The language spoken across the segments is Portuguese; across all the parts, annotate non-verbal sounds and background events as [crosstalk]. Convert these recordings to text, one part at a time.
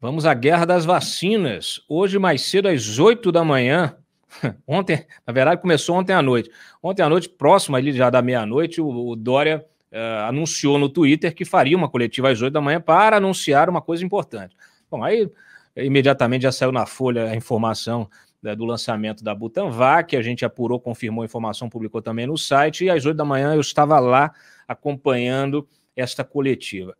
Vamos à guerra das vacinas. Hoje, mais cedo, às 8 da manhã. [laughs] Ontem, na verdade, começou ontem à noite. Ontem à noite, próximo ali já da meia-noite, o, o, Dória uh, anunciou no Twitter que faria uma coletiva às 8 da manhã para anunciar uma coisa importante. Bom, aí imediatamente já saiu na Folha a informação né, do lançamento da Butanvac, a gente apurou, confirmou a informação, publicou também no site, e às 8 da manhã eu estava lá acompanhando esta coletiva.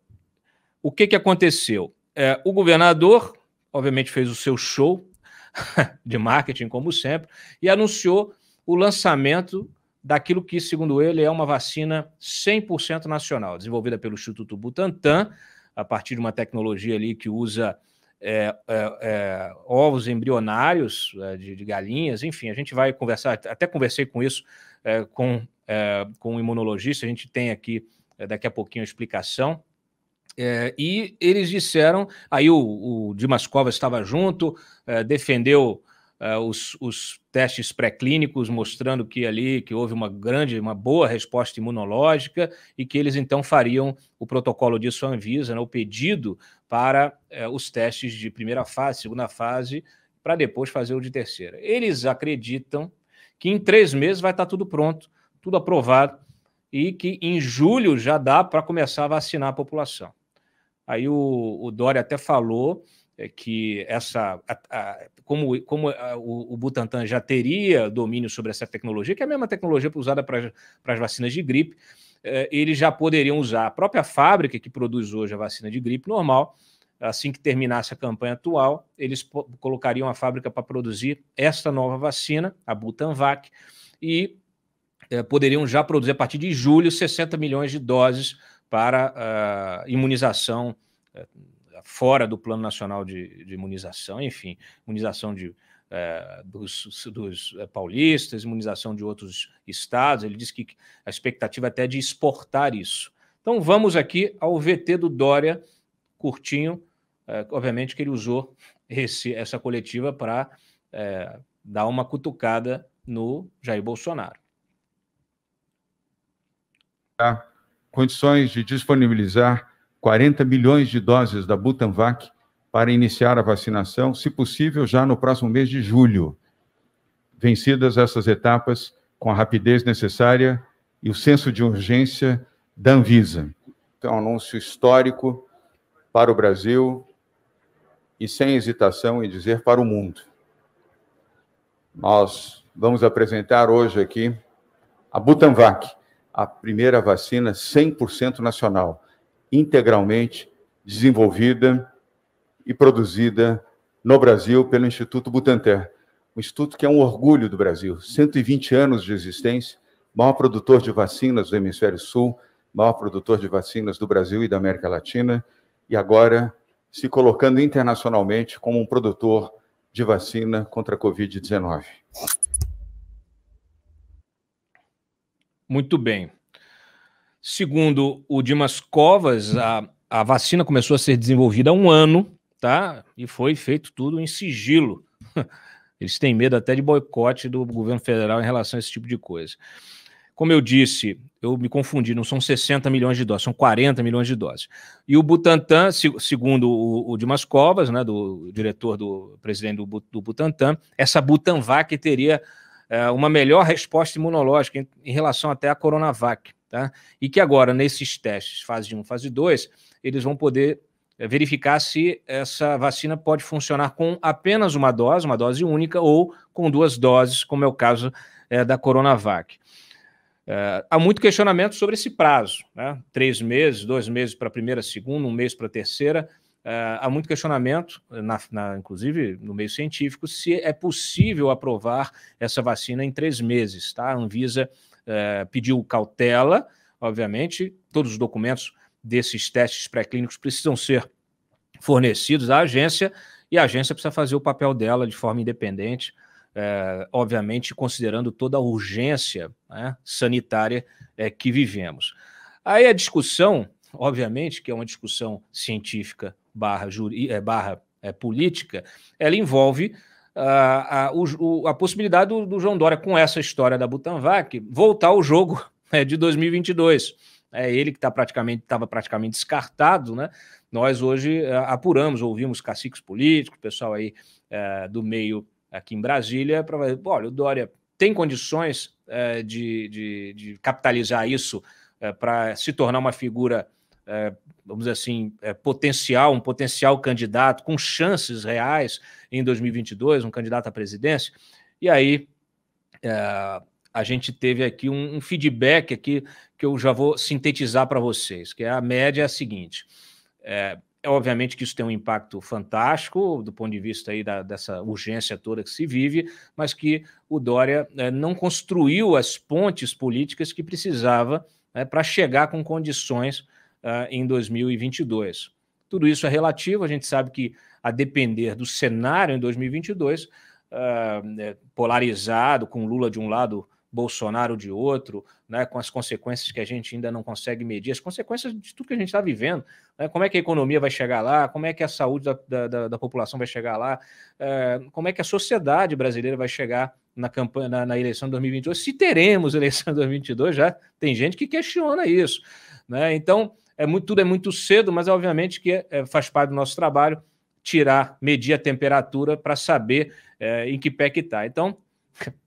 O que, que aconteceu? É, o governador, obviamente, fez o seu show [laughs] de marketing, como sempre, e anunciou o lançamento daquilo que, segundo ele, é uma vacina 100% nacional, desenvolvida pelo Instituto Butantan, a partir de uma tecnologia ali que usa é, é, é ovos embrionários é, de, de, galinhas, enfim, a gente vai conversar, até conversei com isso é, com, com um imunologista, a gente tem aqui daqui a pouquinho a explicação, é, e eles disseram, aí o, o Dimas Covas estava junto, é, defendeu é, os, os, testes pré-clínicos, mostrando que ali que houve uma grande, uma boa resposta imunológica e que eles então fariam o protocolo disso à Anvisa, né, o pedido para é, os testes de primeira fase, segunda fase, para depois fazer o de terceira. Eles acreditam que em três meses vai estar tá tudo pronto, tudo aprovado, e que em julho já dá para começar a vacinar a população. Aí o, o Dória até falou é, que essa, a, a, como, como a, o, o, Butantan já teria domínio sobre essa tecnologia, que é a mesma tecnologia usada para as vacinas de gripe, é, eles já poderiam usar a própria fábrica que produz hoje a vacina de gripe normal. Assim que terminasse a campanha atual, eles colocariam a fábrica para produzir esta nova vacina, a Butanvac, e é, poderiam já produzir a partir de julho 60 milhões de doses para a imunização eh, fora do Plano Nacional de, de Imunização, enfim, imunização de, eh, dos, dos eh, paulistas, imunização de outros estados. Ele diz que a expectativa é até é de exportar isso. Então vamos aqui ao VT do Dória, curtinho, é, obviamente que ele usou esse, essa coletiva para é, dar uma cutucada no Jair Bolsonaro. Tá condições de disponibilizar 40 milhões de doses da Butanvac para iniciar a vacinação, se possível, já no próximo mês de julho. Vencidas essas etapas com a rapidez necessária e o senso de urgência da Anvisa. Então, é um anúncio histórico para o Brasil e, sem hesitação em dizer, para o mundo. Nós vamos apresentar hoje aqui a Butanvac, a primeira vacina 100% nacional, integralmente desenvolvida e produzida no Brasil pelo Instituto Butantan, um instituto que é um orgulho do Brasil, 120 anos de existência, maior produtor de vacinas do hemisfério sul, maior produtor de vacinas do Brasil e da América Latina, e agora se colocando internacionalmente como um produtor de vacina contra a Covid-19. Muito bem. Segundo o Dimas Covas, a, a vacina começou a ser desenvolvida há um ano, tá? E foi feito tudo em sigilo. [laughs] Eles têm medo até de boicote do governo federal em relação a esse tipo de coisa. Como eu disse, eu me confundi, não são 60 milhões de doses, são 40 milhões de doses. E o Butantan, segundo o, o Dimas Covas, né, do diretor do presidente do, do Butantan, essa Butanvac teria é, uma melhor resposta imunológica em, em relação até à Coronavac. Tá? E que agora, nesses testes, fase 1, fase 2, eles vão poder é, verificar se essa vacina pode funcionar com apenas uma dose, uma dose única, ou com duas doses, como é o caso é, da Coronavac. É, há muito questionamento sobre esse prazo, né? três meses, dois meses para a primeira, segunda, um mês para a terceira. Ah, há muito questionamento, na, na, inclusive no meio científico, se é possível aprovar essa vacina em três meses. Tá? A Anvisa eh, pediu cautela, obviamente, todos os documentos desses testes pré-clínicos precisam ser fornecidos à agência e a agência precisa fazer o papel dela de forma independente, eh, obviamente considerando toda a urgência né, sanitária eh, que vivemos. Aí a discussão obviamente que é uma discussão científica barra, juri, é, barra é, política, ela envolve ah, a, a, o, a possibilidade do, do, João Dória, com essa história da Butanvac, voltar ao jogo [laughs] né, de 2022. É ele que estava tá praticamente, praticamente descartado, né? Nós hoje eh, apuramos, ouvimos caciques políticos, pessoal aí eh, do meio aqui em Brasília, para ver, olha, o Dória tem condições eh, de, de, de, capitalizar isso para se tornar uma figura é, vamos dizer assim, é, potencial, um potencial candidato com chances reais em 2022, um candidato à presidência. E aí é, a gente teve aqui um, um, feedback aqui que eu já vou sintetizar para vocês, que é a média é a seguinte. É, é, obviamente que isso tem um impacto fantástico do ponto de vista aí da, dessa urgência toda que se vive, mas que o Dória é, não construiu as pontes políticas que precisava né, para chegar com condições uh, em 2022. Tudo isso é relativo, a gente sabe que, a depender do cenário em 2022, uh, ah, é polarizado, com Lula de um lado, Bolsonaro de outro, né, com as consequências que a gente ainda não consegue medir, as consequências de tudo que a gente está vivendo, né, como é que a economia vai chegar lá, como é que a saúde da, da, da população vai chegar lá, uh, como é que a sociedade brasileira vai chegar na campanha, na, na eleição de 2022, se teremos eleição de 2022, já tem gente que questiona isso, né, então é muito, tudo é muito cedo, mas obviamente que é, faz parte do nosso trabalho tirar, medir a temperatura para saber é, em que pé que está. Então,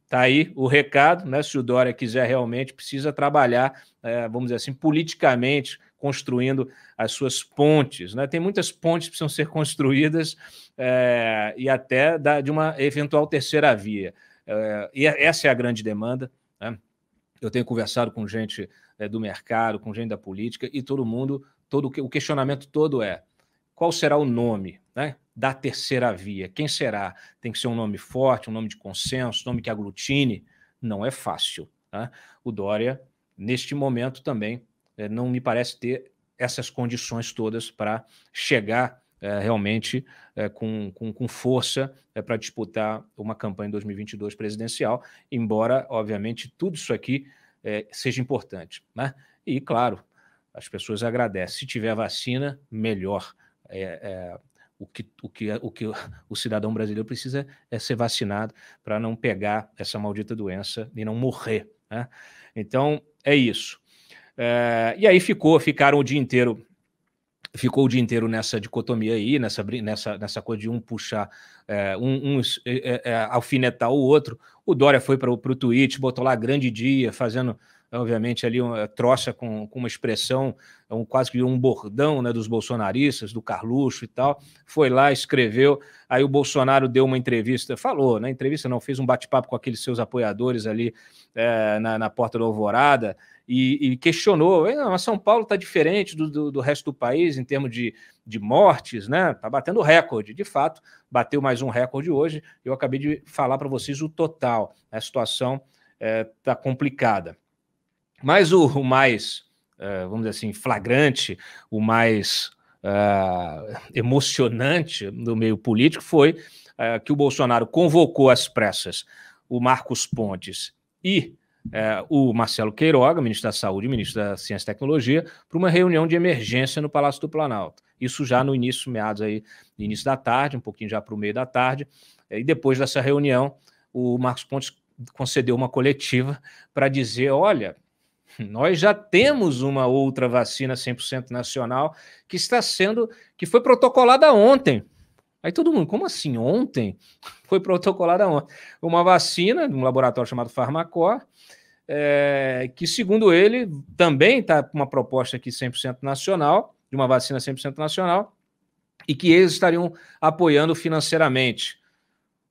está [laughs] aí o recado, né? Se o Dória quiser realmente, precisa trabalhar, é, vamos dizer assim, politicamente, construindo as suas pontes. Né? Tem muitas pontes que precisam ser construídas é, e até da, de uma eventual terceira via. É, e essa é a grande demanda. Né? Eu tenho conversado com gente é, do mercado, com gente da política, e todo mundo, todo o questionamento todo é qual será o nome né, da terceira via? Quem será? Tem que ser um nome forte, um nome de consenso, um nome que aglutine. Não é fácil. Né? O Dória, neste momento também, eh, não me parece ter essas condições todas para chegar é, realmente é, com, com, com, força é, para disputar uma campanha em 2022 presidencial, embora, obviamente, tudo isso aqui é, seja importante. Né? E, claro, as pessoas agradecem. Se tiver vacina, melhor. É, é, o que, o, que, o que o cidadão brasileiro precisa é ser vacinado para não pegar essa maldita doença e não morrer. Né? Então, é isso. e aí ficou, ficaram o dia inteiro ficou o dia inteiro nessa dicotomia aí, nessa, nessa, nessa coisa de um puxar, é, um, um é, é, é, alfinetar o outro. O Dória foi para o tweet, botou lá grande dia, fazendo obviamente, ali uma trocha com, com uma expressão, um, quase que um bordão né, dos bolsonaristas, do Carluxo e tal. Foi lá, escreveu. Aí o Bolsonaro deu uma entrevista, falou, né? Entrevista não, fez um bate-papo com aqueles seus apoiadores ali é, na, na porta do Alvorada. E, e, questionou. Mas São Paulo está diferente do, do, do, resto do país em termos de, de mortes, né? Está batendo recorde. De fato, bateu mais um recorde hoje. Eu acabei de falar para vocês o total. A situação está é, tá complicada. Mas o, o mais, uh, vamos dizer assim, flagrante, o mais uh, emocionante no meio político foi uh, que o Bolsonaro convocou às pressas o Marcos Pontes e o Marcelo Queiroga, ministro da Saúde e ministro da Ciência e Tecnologia, para uma reunião de emergência no Palácio do Planalto. Isso já no início, meados aí, início da tarde, um pouquinho já para o meio da tarde. E depois dessa reunião, o Marcos Pontes concedeu uma coletiva para dizer: olha, nós já temos uma outra vacina 100% nacional que está sendo que foi protocolada ontem. Aí todo mundo, como assim ontem? [laughs] Foi protocolada ontem uma vacina de um laboratório chamado Farmacor, é, eh, que segundo ele também está uma proposta aqui 100% nacional, de uma vacina 100% nacional, e que eles estariam apoiando financeiramente.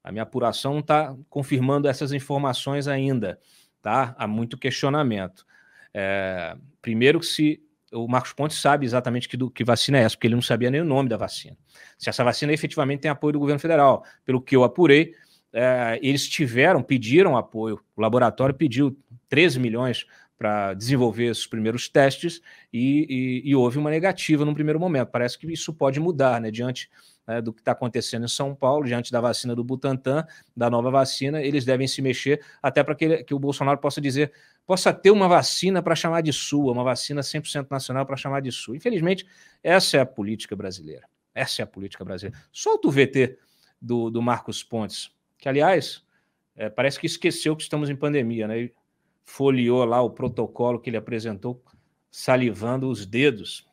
A minha apuração está confirmando essas informações ainda, tá? Há muito questionamento. É, primeiro se o Marcos Pontes sabe exatamente que, do, que vacina é essa, porque ele não sabia nem o nome da vacina. Se essa vacina efetivamente tem apoio do governo federal. Pelo que eu apurei, é, eles tiveram, pediram apoio, o laboratório pediu 13 milhões para desenvolver esses primeiros testes e, e, e, houve uma negativa num primeiro momento. Parece que isso pode mudar, né? Diante né, do que está acontecendo em São Paulo, diante da vacina do Butantan, da nova vacina, eles devem se mexer até para que, que o Bolsonaro possa dizer, possa ter uma vacina para chamar de sua, uma vacina 100% nacional para chamar de sua. Infelizmente, essa é a política brasileira. Essa é a política brasileira. Solta o VT do, do Marcos Pontes, que, aliás, é, parece que esqueceu que estamos em pandemia, né? folheou lá o protocolo que ele apresentou, salivando os dedos.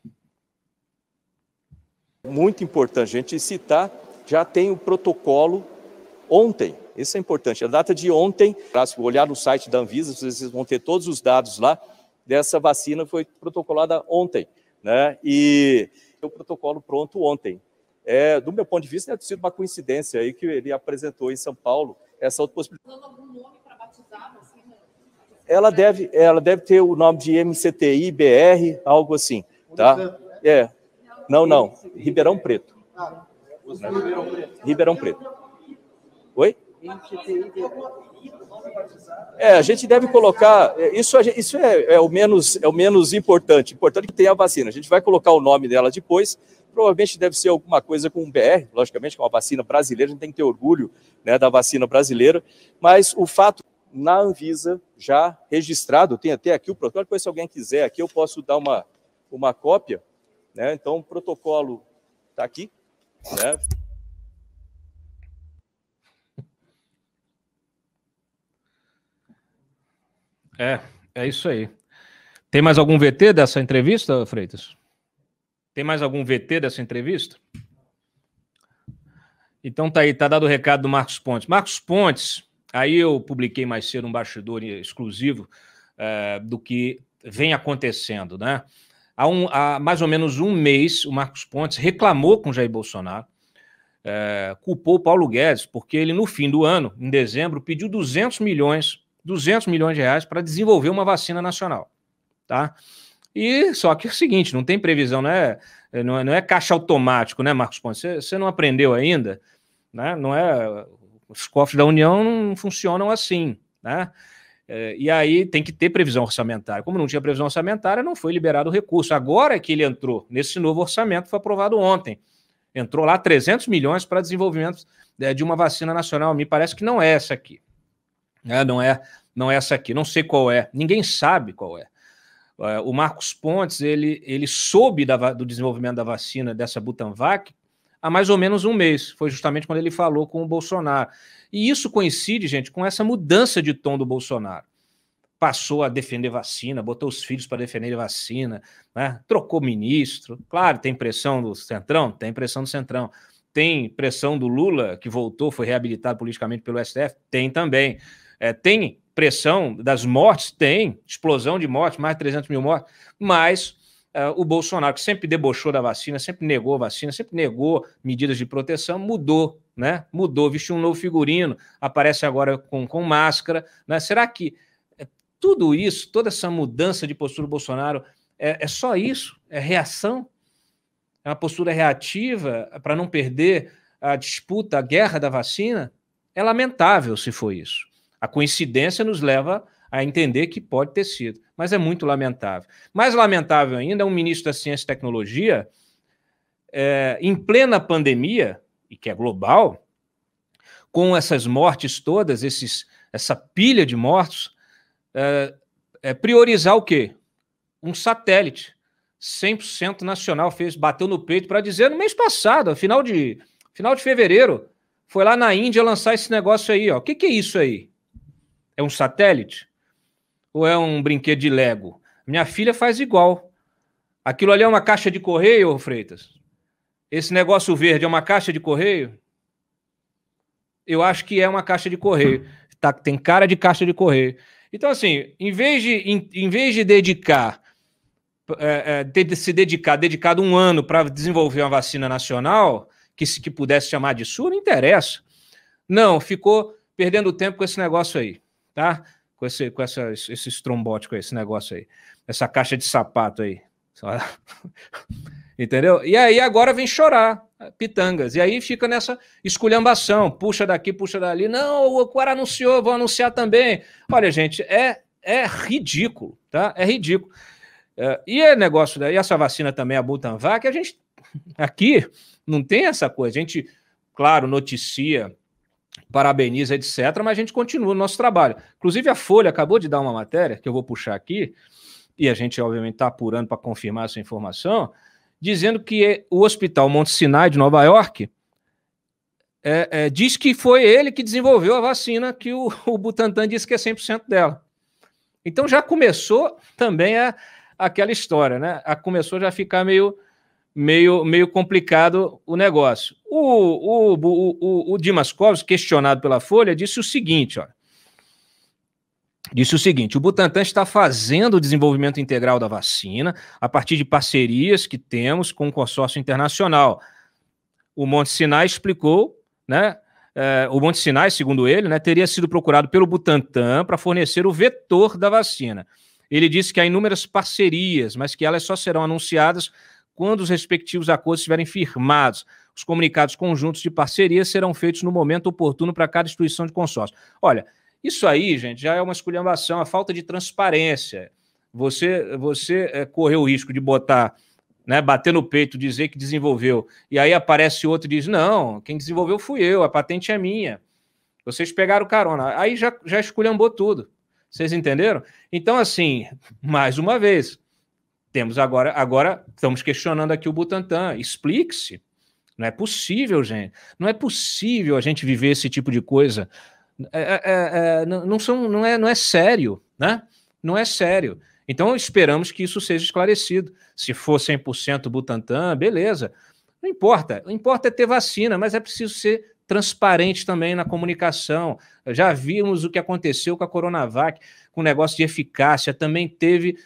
Muito importante a gente citar, já tem o protocolo ontem, isso é importante, a data de ontem, para olhar no site da Anvisa, vocês vão ter todos os dados lá dessa vacina foi protocolada ontem, né? E o protocolo pronto ontem. É, do meu ponto de vista, deve ter sido uma coincidência aí que ele apresentou em São Paulo essa outra possibilidade. Né? Ela deve, ela deve ter o nome de MCTI, BR, algo assim, tá? Né? É, não, não. Ribeirão Preto. Ah, Ribeirão Preto. Ribeirão Preto. Oi? É, a gente deve colocar. É, isso, isso é, é, o menos, é o menos importante. Importante que tenha a vacina. A gente vai colocar o nome dela depois. Provavelmente deve ser alguma coisa com BR, logicamente, com é a vacina brasileira. A gente tem que ter orgulho né, da vacina brasileira. Mas o fato na Anvisa já registrado, tem até aqui o protocolo. Depois, se alguém quiser aqui, eu posso dar uma, uma cópia. Né? Então, o protocolo está aqui. Né? É, é isso aí. Tem mais algum VT dessa entrevista, Freitas? Tem mais algum VT dessa entrevista? Então tá aí, tá dado o recado do Marcos Pontes. Marcos Pontes, aí eu publiquei mais cedo um bastidor exclusivo é, do que vem acontecendo, né? há, um, há mais ou menos um mês, o Marcos Pontes reclamou com Jair Bolsonaro, é, culpou o Paulo Guedes, porque ele, no fim do ano, em dezembro, pediu 200 milhões, 200 milhões de reais para desenvolver uma vacina nacional, tá? E só que é o seguinte, não tem previsão, não né? é, não é, não é caixa automático, né, Marcos Pontes? Você, você não aprendeu ainda, né? Não é os cofres da União não funcionam assim, né? É, e aí tem que ter previsão orçamentária. Como não tinha previsão orçamentária, não foi liberado o recurso. Agora que ele entrou nesse novo orçamento, foi aprovado ontem. Entrou lá 300 milhões para desenvolvimento é, de uma vacina nacional. Me parece que não é essa aqui. É, não é não é essa aqui. Não sei qual é. Ninguém sabe qual é. é o Marcos Pontes, ele, ele soube da, do desenvolvimento da vacina dessa Butanvac há mais ou menos um mês. Foi justamente quando ele falou com o Bolsonaro. E isso coincide, gente, com essa mudança de tom do Bolsonaro. Passou a defender vacina, botou os filhos para defender vacina, né? trocou ministro. Claro, tem pressão do Centrão? Tem pressão do Centrão. Tem pressão do Lula, que voltou, foi reabilitado politicamente pelo STF? Tem também. É, tem pressão das mortes? Tem. Explosão de mortes, mais de 300 mil mortes. Mas Uh, o Bolsonaro, que sempre debochou da vacina, sempre negou a vacina, sempre negou medidas de proteção, mudou, né? Mudou, vestiu um novo figurino, aparece agora com, com máscara. Né? Será que é, tudo isso, toda essa mudança de postura do Bolsonaro, é, é só isso? É reação? É uma postura reativa para não perder a disputa, a guerra da vacina? É lamentável se for isso. A coincidência nos leva a entender que pode ter sido, mas é muito lamentável. Mais lamentável ainda é um ministro da Ciência e Tecnologia, é, em plena pandemia, e que é global, com essas mortes todas, esses, essa pilha de mortos, é, é priorizar o quê? Um satélite 100% nacional, fez, bateu no peito para dizer no mês passado, final de, final de fevereiro, foi lá na Índia lançar esse negócio aí. O que, que é isso aí? É um satélite? ou é um brinquedo de Lego? Minha filha faz igual. Aquilo ali é uma caixa de correio, Freitas? Esse negócio verde é uma caixa de correio? Eu acho que é uma caixa de correio. Tá, tem cara de caixa de correio. Então, assim, em vez de, em, em vez de dedicar, é, é, se dedicar, dedicado um ano para desenvolver uma vacina nacional, que que pudesse chamar de sua, não interessa. Não, ficou perdendo tempo com esse negócio aí, tá? com esse, com essa, esse estrombótico aí, esse negócio aí, essa caixa de sapato aí. [laughs] Entendeu? E aí agora vem chorar, pitangas. E aí fica nessa esculhambação, puxa daqui, puxa dali. Não, o cara anunciou, vou anunciar também. Olha, gente, é, é ridículo, tá? É ridículo. É, e é negócio, e essa vacina também, a Butanvac, a gente aqui não tem essa coisa. A gente, claro, noticia parabeniza, etc., mas a gente continua o nosso trabalho. Inclusive, a Folha acabou de dar uma matéria, que eu vou puxar aqui, e a gente, obviamente, está apurando para confirmar essa informação, dizendo que o Hospital Monte Sinai de Nova York é, é, diz que foi ele que desenvolveu a vacina que o, o Butantan disse que é 100% dela. Então já começou também a, aquela história, né? A, começou já a ficar meio meio, meio complicado o negócio. O, o, o, o, o Dimas Covas, questionado pela Folha, disse o seguinte, ó Disse o seguinte: o Butantan está fazendo o desenvolvimento integral da vacina a partir de parcerias que temos com o consórcio internacional. O Monte Sinai explicou, né? Eh, o Monte Sinai, segundo ele, né, teria sido procurado pelo Butantan para fornecer o vetor da vacina. Ele disse que há inúmeras parcerias, mas que elas só serão anunciadas quando os respectivos acordos estiverem firmados. Os comunicados conjuntos de parceria serão feitos no momento oportuno para cada instituição de consórcio. Olha, isso aí, gente, já é uma esculhambação, a falta de transparência. Você, você é, correu o risco de botar, né, bater no peito, dizer que desenvolveu, e aí aparece outro e diz: não, quem desenvolveu fui eu, a patente é minha. Vocês pegaram carona. Aí já, já esculhambou tudo. Vocês entenderam? Então, assim, [laughs] mais uma vez, temos agora, agora estamos questionando aqui o Butantan. Explique-se. Não é possível, gente. Não é possível a gente viver esse tipo de coisa. É, é, é, é não, são, não, é, não é sério, né? Não é sério. Então, esperamos que isso seja esclarecido. Se for 100% Butantan, beleza. Não importa. O importa é ter vacina, mas é preciso ser transparente também na comunicação. Já vimos o que aconteceu com a Coronavac, com o negócio de eficácia. Também teve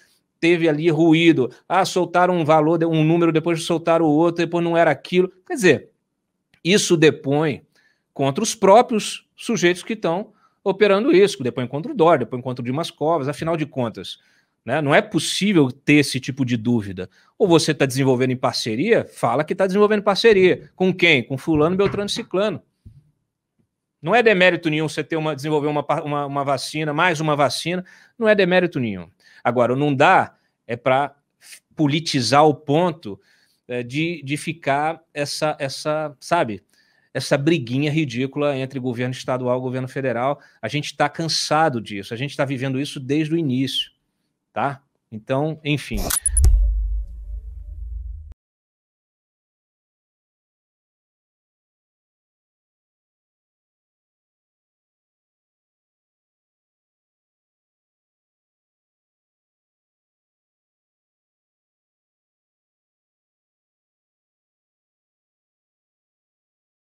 teve ali ruído. Ah, soltaram um valor, um número, depois soltaram outro, depois não era aquilo. Quer dizer, isso depõe contra os próprios sujeitos que estão operando isso. depõe contra o Dória, depois contra o Dimas Covas, afinal de contas. Né? Não é possível ter esse tipo de dúvida. Ou você está desenvolvendo em parceria, fala que está desenvolvendo parceria. Com quem? Com fulano, beltrano e ciclano. Não é demérito nenhum você ter uma, desenvolver uma, uma, uma vacina, mais uma vacina, não é demérito nenhum. Agora, não dá é para politizar o ponto é, de, de ficar essa, essa, sabe, essa briguinha ridícula entre governo estadual e governo federal. A gente está cansado disso, a gente está vivendo isso desde o início, tá? Então, enfim.